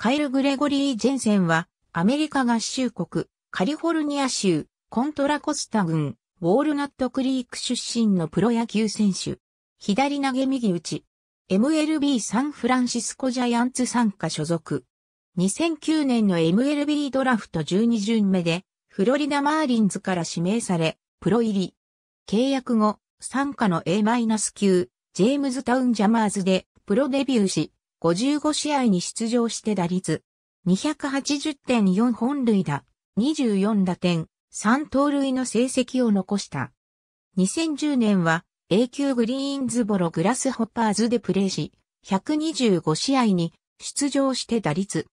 カイル・グレゴリー・ジェンセンは、アメリカ合衆国、カリフォルニア州、コントラコスタ郡、ウォールナットクリーク出身のプロ野球選手。左投げ右打ち。MLB サンフランシスコジャイアンツ参加所属。2009年の MLB ドラフト12巡目で、フロリダマーリンズから指名され、プロ入り。契約後、参加の A- 9ジェームズタウンジャマーズで、プロデビューし、55試合に出場して打率、280.4本塁打、24打点、3盗塁の成績を残した。2010年は A 級グリーンズボログラスホッパーズでプレーし、125試合に出場して打率、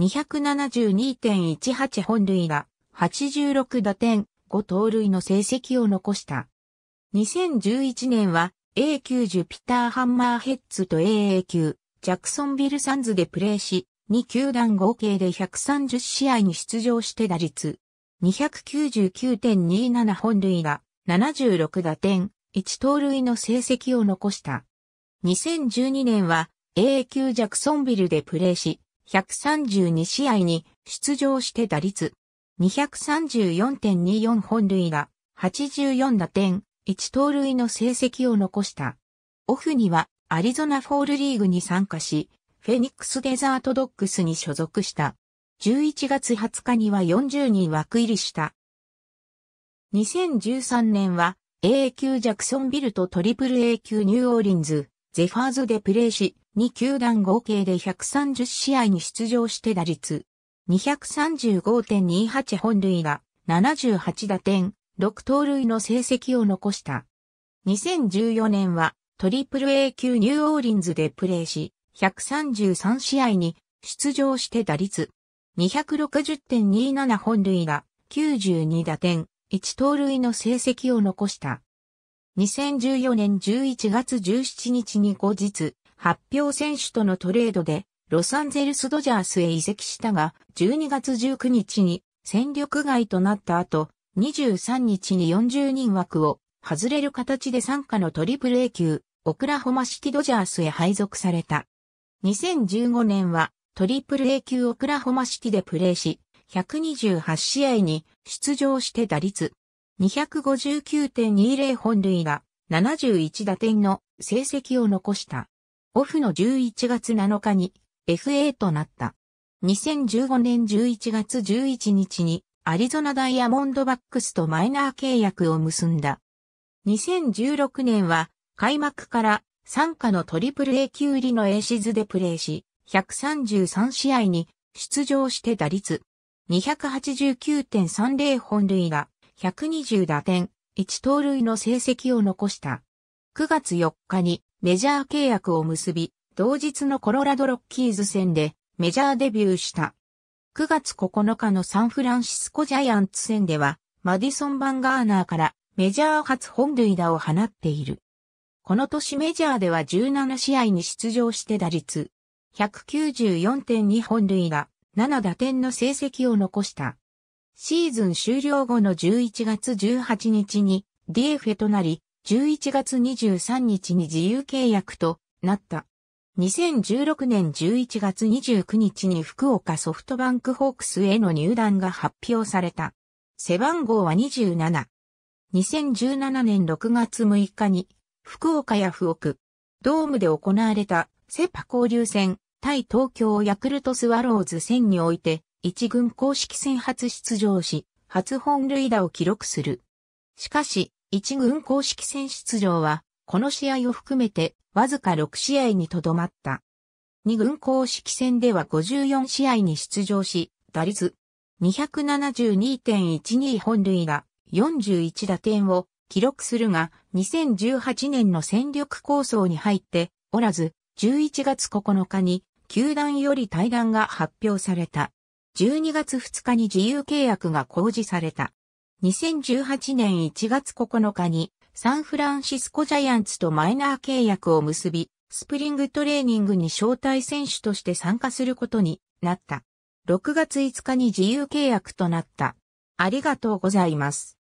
272.18本塁打、86打点、5盗塁の成績を残した。2011年は A 級ジュピターハンマーヘッズと AA 級ジャクソンビルサンズでプレーし、2球団合計で130試合に出場して打率299.27本塁打、76打点、1盗塁の成績を残した。2012年は A 級ジャクソンビルでプレーし、132試合に出場して打率234.24本塁打、84打点、1盗塁の成績を残した。オフにはアリゾナフォールリーグに参加し、フェニックスデザートドッグスに所属した。11月20日には40人枠入りした。2013年は a 級ジャクソンビルとトリプル A 級ニューオーリンズ、ゼファーズでプレーし、2球団合計で130試合に出場して打率235.28本塁打、78打点、6盗塁の成績を残した。2014年はトリプル A 級ニューオーリンズでプレーし、133試合に出場して打率260.27本塁打、92打点、1盗塁の成績を残した。2014年11月17日に後日、発表選手とのトレードで、ロサンゼルスドジャースへ移籍したが、12月19日に戦力外となった後、23日に40人枠を外れる形で参加のトリプル A 級オクラホマシティドジャースへ配属された。2015年はトリプル A 級オクラホマシティでプレーし、128試合に出場して打率259.20本塁打71打点の成績を残した。オフの11月7日に FA となった。2015年11月11日にアリゾナダイヤモンドバックスとマイナー契約を結んだ。2016年は開幕から参加のトリプル A 級入りのエーシズでプレーし、133試合に出場して打率289.30本塁打、120打点、1盗塁の成績を残した。9月4日にメジャー契約を結び、同日のコロラドロッキーズ戦でメジャーデビューした。9月9日のサンフランシスコジャイアンツ戦では、マディソン・バンガーナーからメジャー初本塁打を放っている。この年メジャーでは17試合に出場して打率194.2本塁打7打点の成績を残した。シーズン終了後の11月18日に d f となり、11月23日に自由契約となった。2016年11月29日に福岡ソフトバンクホークスへの入団が発表された。背番号は27。2017年6月6日に福岡や福岡、ドームで行われたセパ交流戦対東京ヤクルトスワローズ戦において一軍公式戦初出場し、初本塁打を記録する。しかし、一軍公式戦出場は、この試合を含めて、わずか6試合にとどまった。二軍公式戦では54試合に出場し、打率272.12本塁打、41打点を記録するが、2018年の戦力構想に入っておらず、11月9日に球団より対談が発表された。12月2日に自由契約が公示された。2018年1月9日にサンフランシスコジャイアンツとマイナー契約を結び、スプリングトレーニングに招待選手として参加することになった。6月5日に自由契約となった。ありがとうございます。